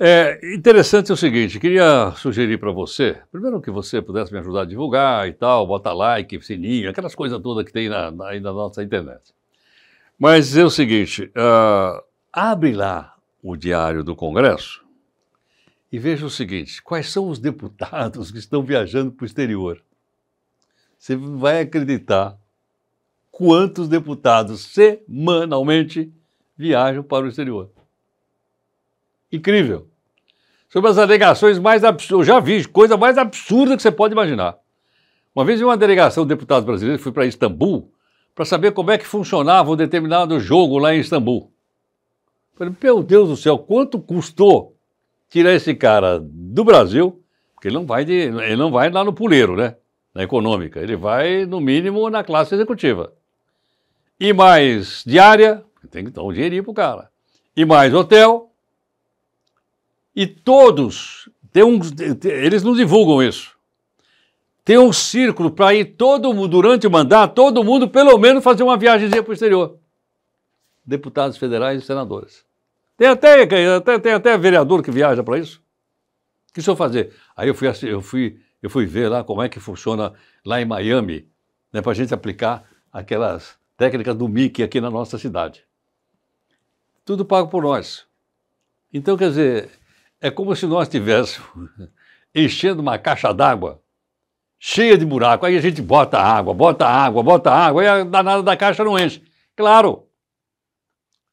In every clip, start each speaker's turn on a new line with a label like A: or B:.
A: É interessante é o seguinte, queria sugerir para você, primeiro que você pudesse me ajudar a divulgar e tal, bota like, sininho, aquelas coisas todas que tem na, na, na nossa internet. Mas é o seguinte, uh, abre lá o Diário do Congresso e veja o seguinte, quais são os deputados que estão viajando para o exterior? Você vai acreditar quantos deputados semanalmente viajam para o exterior. Incrível sobre as alegações mais absurdas. Eu já vi coisa mais absurda que você pode imaginar. Uma vez uma delegação de deputados brasileiros foi para Istambul para saber como é que funcionava um determinado jogo lá em Istambul. Falei, meu Deus do céu, quanto custou tirar esse cara do Brasil? Porque ele não vai, de, ele não vai lá no puleiro, né? Na econômica. Ele vai, no mínimo, na classe executiva. E mais diária, tem que dar um dinheirinho o cara. E mais hotel, e todos, tem um, eles não divulgam isso. Tem um círculo para ir todo mundo, durante o mandato, todo mundo pelo menos fazer uma viagemzinha para o exterior. Deputados federais e senadores. Tem até, até, tem até vereador que viaja para isso. O que o senhor fazer? Aí eu fui, eu, fui, eu fui ver lá como é que funciona lá em Miami, né, para a gente aplicar aquelas técnicas do Mickey aqui na nossa cidade. Tudo pago por nós. Então, quer dizer, é como se nós estivéssemos enchendo uma caixa d'água cheia de buraco. Aí a gente bota água, bota água, bota água, e a danada da caixa não enche. Claro,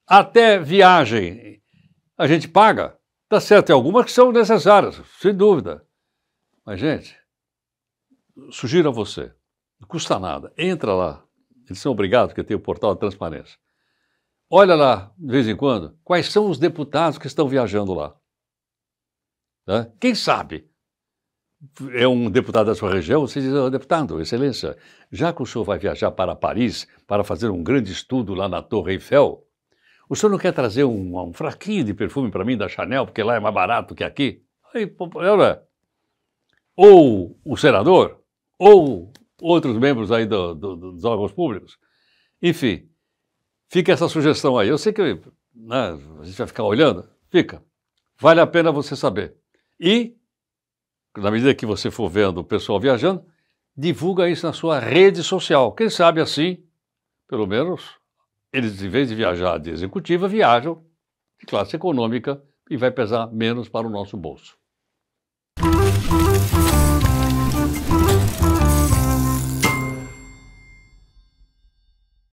A: até viagem a gente paga. está certo, tem algumas que são necessárias, sem dúvida. Mas, gente, sugiro a você, não custa nada, entra lá. Eles são obrigados, porque tem o portal de transparência. Olha lá, de vez em quando, quais são os deputados que estão viajando lá. Né? Quem sabe? É um deputado da sua região, você diz, oh, deputado, excelência, já que o senhor vai viajar para Paris para fazer um grande estudo lá na Torre Eiffel, o senhor não quer trazer um, um fraquinho de perfume para mim da Chanel, porque lá é mais barato que aqui? Aí, é olha, é? ou o senador, ou outros membros aí do, do, dos órgãos públicos. Enfim, fica essa sugestão aí. Eu sei que né, a gente vai ficar olhando, fica. Vale a pena você saber. E, na medida que você for vendo o pessoal viajando, divulga isso na sua rede social. Quem sabe assim, pelo menos, eles, em vez de viajar de executiva, viajam de classe econômica e vai pesar menos para o nosso bolso.